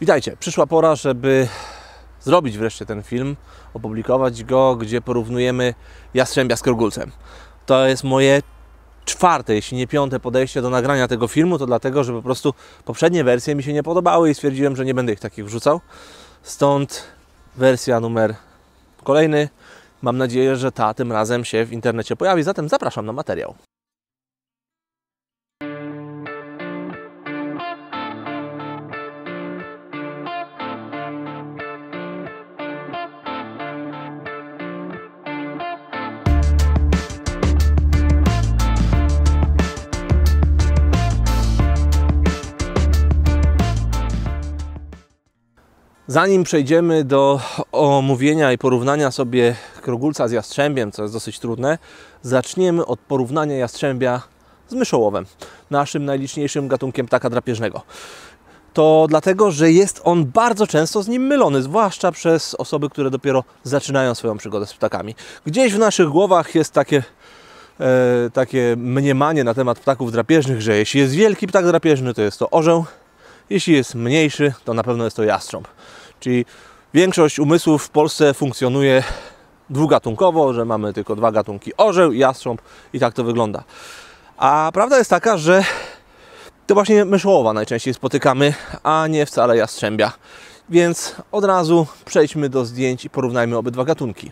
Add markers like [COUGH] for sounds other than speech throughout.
Witajcie, przyszła pora, żeby zrobić wreszcie ten film, opublikować go, gdzie porównujemy Jastrzębia z Krogulcem. To jest moje czwarte, jeśli nie piąte podejście do nagrania tego filmu, to dlatego, że po prostu poprzednie wersje mi się nie podobały i stwierdziłem, że nie będę ich takich wrzucał. Stąd wersja numer kolejny. Mam nadzieję, że ta tym razem się w internecie pojawi, zatem zapraszam na materiał. Zanim przejdziemy do omówienia i porównania sobie krogulca z jastrzębiem, co jest dosyć trudne, zaczniemy od porównania jastrzębia z myszołowem, naszym najliczniejszym gatunkiem ptaka drapieżnego. To dlatego, że jest on bardzo często z nim mylony, zwłaszcza przez osoby, które dopiero zaczynają swoją przygodę z ptakami. Gdzieś w naszych głowach jest takie E, takie mniemanie na temat ptaków drapieżnych, że jeśli jest wielki ptak drapieżny, to jest to orzeł, jeśli jest mniejszy, to na pewno jest to jastrząb. Czyli większość umysłów w Polsce funkcjonuje dwugatunkowo, że mamy tylko dwa gatunki orzeł i jastrząb i tak to wygląda. A prawda jest taka, że to właśnie myszołowa najczęściej spotykamy, a nie wcale jastrzębia. Więc od razu przejdźmy do zdjęć i porównajmy obydwa gatunki.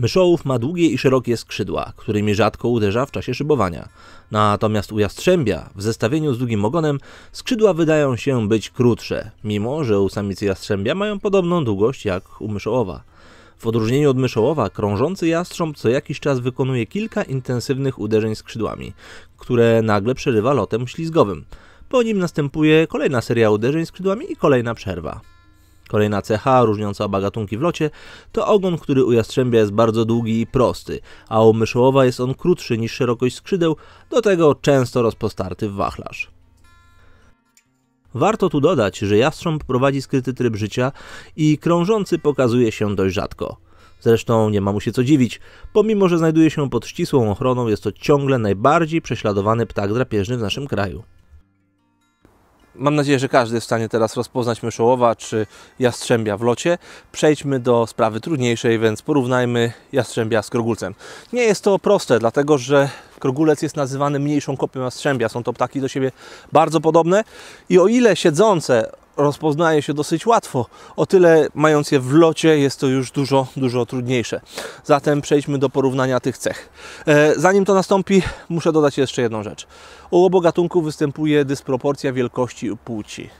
Myszołów ma długie i szerokie skrzydła, którymi rzadko uderza w czasie szybowania. Natomiast u jastrzębia, w zestawieniu z długim ogonem, skrzydła wydają się być krótsze, mimo że u samicy jastrzębia mają podobną długość jak u myszołowa. W odróżnieniu od myszołowa, krążący jastrząb co jakiś czas wykonuje kilka intensywnych uderzeń skrzydłami, które nagle przerywa lotem ślizgowym. Po nim następuje kolejna seria uderzeń skrzydłami i kolejna przerwa. Kolejna cecha różniąca oba gatunki w locie to ogon, który u jastrzębia jest bardzo długi i prosty, a u myszołowa jest on krótszy niż szerokość skrzydeł, do tego często rozpostarty w wachlarz. Warto tu dodać, że jastrząb prowadzi skryty tryb życia i krążący pokazuje się dość rzadko. Zresztą nie ma mu się co dziwić, pomimo że znajduje się pod ścisłą ochroną, jest to ciągle najbardziej prześladowany ptak drapieżny w naszym kraju. Mam nadzieję, że każdy jest w stanie teraz rozpoznać myszołowa czy jastrzębia w locie. Przejdźmy do sprawy trudniejszej, więc porównajmy jastrzębia z krogulcem. Nie jest to proste, dlatego że krogulec jest nazywany mniejszą kopią jastrzębia. Są to ptaki do siebie bardzo podobne i o ile siedzące rozpoznaje się dosyć łatwo. O tyle mając je w locie jest to już dużo, dużo trudniejsze. Zatem przejdźmy do porównania tych cech. E, zanim to nastąpi, muszę dodać jeszcze jedną rzecz. U obu gatunków występuje dysproporcja wielkości płci.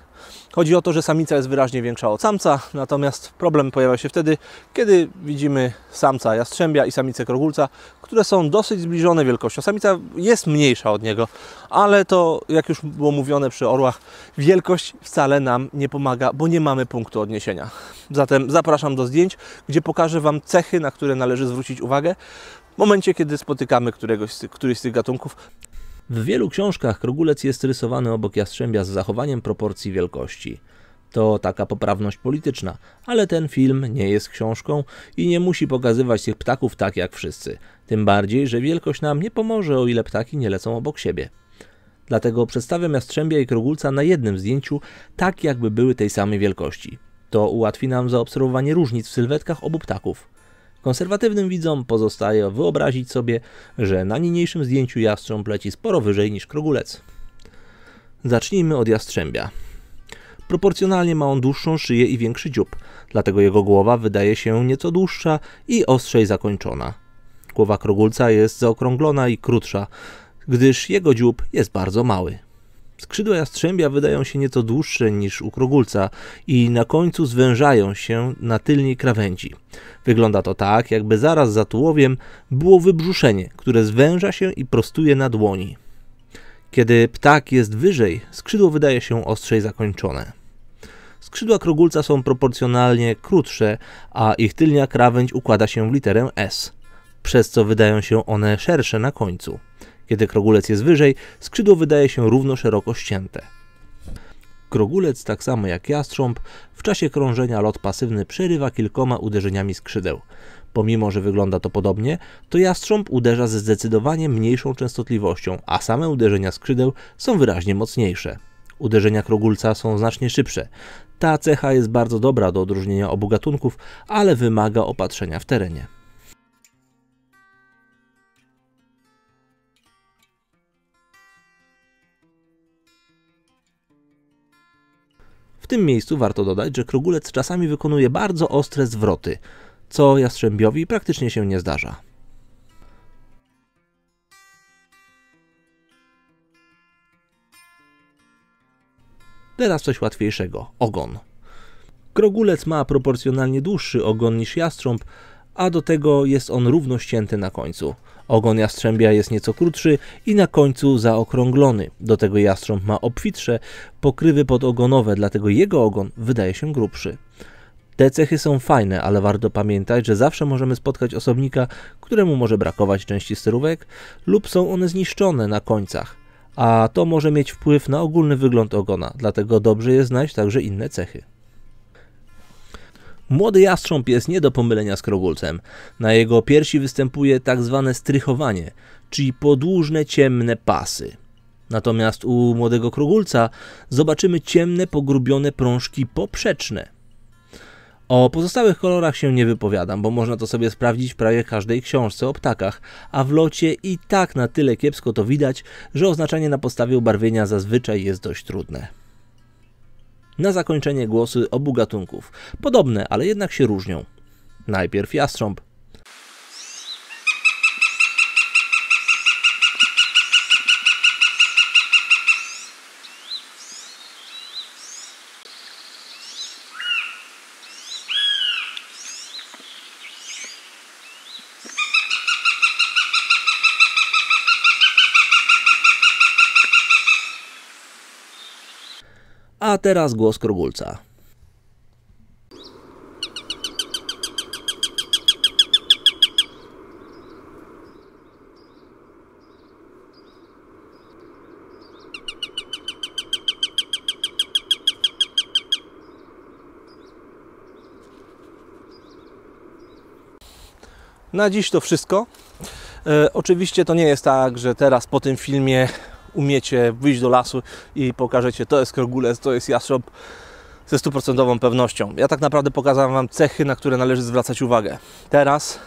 Chodzi o to, że samica jest wyraźnie większa od samca, natomiast problem pojawia się wtedy, kiedy widzimy samca jastrzębia i samicę krogulca, które są dosyć zbliżone wielkością. Samica jest mniejsza od niego, ale to, jak już było mówione przy orłach, wielkość wcale nam nie pomaga, bo nie mamy punktu odniesienia. Zatem zapraszam do zdjęć, gdzie pokażę Wam cechy, na które należy zwrócić uwagę w momencie, kiedy spotykamy któregoś, któryś z tych gatunków. W wielu książkach krogulec jest rysowany obok jastrzębia z zachowaniem proporcji wielkości. To taka poprawność polityczna, ale ten film nie jest książką i nie musi pokazywać tych ptaków tak jak wszyscy. Tym bardziej, że wielkość nam nie pomoże, o ile ptaki nie lecą obok siebie. Dlatego przedstawiam jastrzębia i krogulca na jednym zdjęciu, tak jakby były tej samej wielkości. To ułatwi nam zaobserwowanie różnic w sylwetkach obu ptaków. Konserwatywnym widzom pozostaje wyobrazić sobie, że na niniejszym zdjęciu jastrząb leci sporo wyżej niż krogulec. Zacznijmy od jastrzębia. Proporcjonalnie ma on dłuższą szyję i większy dziób, dlatego jego głowa wydaje się nieco dłuższa i ostrzej zakończona. Głowa krogulca jest zaokrąglona i krótsza, gdyż jego dziób jest bardzo mały. Skrzydła jastrzębia wydają się nieco dłuższe niż u krogulca i na końcu zwężają się na tylnej krawędzi. Wygląda to tak, jakby zaraz za tułowiem było wybrzuszenie, które zwęża się i prostuje na dłoni. Kiedy ptak jest wyżej, skrzydło wydaje się ostrzej zakończone. Skrzydła krogulca są proporcjonalnie krótsze, a ich tylnia krawędź układa się w literę S, przez co wydają się one szersze na końcu. Kiedy krogulec jest wyżej, skrzydło wydaje się równo szeroko ścięte. Krogulec, tak samo jak jastrząb, w czasie krążenia lot pasywny przerywa kilkoma uderzeniami skrzydeł. Pomimo, że wygląda to podobnie, to jastrząb uderza ze zdecydowanie mniejszą częstotliwością, a same uderzenia skrzydeł są wyraźnie mocniejsze. Uderzenia krogulca są znacznie szybsze. Ta cecha jest bardzo dobra do odróżnienia obu gatunków, ale wymaga opatrzenia w terenie. tym miejscu warto dodać, że krogulec czasami wykonuje bardzo ostre zwroty, co jastrzębiowi praktycznie się nie zdarza. Teraz coś łatwiejszego – ogon. Krogulec ma proporcjonalnie dłuższy ogon niż jastrząb, a do tego jest on równo ścięty na końcu. Ogon jastrzębia jest nieco krótszy i na końcu zaokrąglony. Do tego jastrząb ma obfitsze pokrywy podogonowe, dlatego jego ogon wydaje się grubszy. Te cechy są fajne, ale warto pamiętać, że zawsze możemy spotkać osobnika, któremu może brakować części sterówek lub są one zniszczone na końcach, a to może mieć wpływ na ogólny wygląd ogona, dlatego dobrze jest znać także inne cechy. Młody jastrząb jest nie do pomylenia z krogulcem. Na jego piersi występuje tak zwane strychowanie, czyli podłużne ciemne pasy. Natomiast u młodego krogulca zobaczymy ciemne, pogrubione prążki poprzeczne. O pozostałych kolorach się nie wypowiadam, bo można to sobie sprawdzić w prawie każdej książce o ptakach, a w locie i tak na tyle kiepsko to widać, że oznaczenie na podstawie ubarwienia zazwyczaj jest dość trudne na zakończenie głosy obu gatunków. Podobne, ale jednak się różnią. Najpierw jastrząb. A teraz głos Krogulca. Na dziś to wszystko. E, oczywiście to nie jest tak, że teraz po tym filmie umiecie wyjść do lasu i pokażecie, to jest krogulec, to jest jastrząb ze stuprocentową pewnością. Ja tak naprawdę pokazałem Wam cechy, na które należy zwracać uwagę. Teraz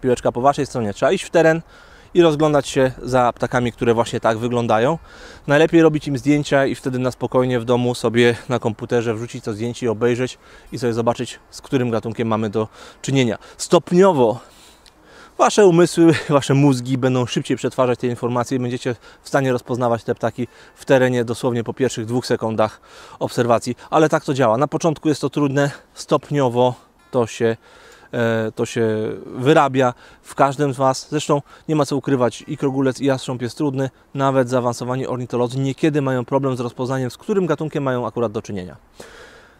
piłeczka po Waszej stronie. Trzeba iść w teren i rozglądać się za ptakami, które właśnie tak wyglądają. Najlepiej robić im zdjęcia i wtedy na spokojnie w domu sobie na komputerze wrzucić to zdjęcie i obejrzeć i sobie zobaczyć, z którym gatunkiem mamy do czynienia. Stopniowo Wasze umysły, [LAUGHS] wasze mózgi będą szybciej przetwarzać te informacje i będziecie w stanie rozpoznawać te ptaki w terenie dosłownie po pierwszych dwóch sekundach obserwacji. Ale tak to działa. Na początku jest to trudne, stopniowo to się e, to się wyrabia w każdym z Was. Zresztą nie ma co ukrywać, i krogulec, i jastrząb jest trudny. Nawet zaawansowani ornitolodzy niekiedy mają problem z rozpoznaniem, z którym gatunkiem mają akurat do czynienia.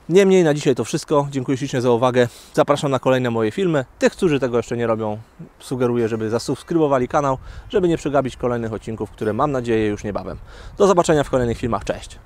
Niemniej na dzisiaj to wszystko. Dziękuję ślicznie za uwagę. Zapraszam na kolejne moje filmy. Tych, którzy tego jeszcze nie robią, sugeruję, żeby zasubskrybowali kanał, żeby nie przegapić kolejnych odcinków, które mam nadzieję już niebawem. Do zobaczenia w kolejnych filmach. Cześć!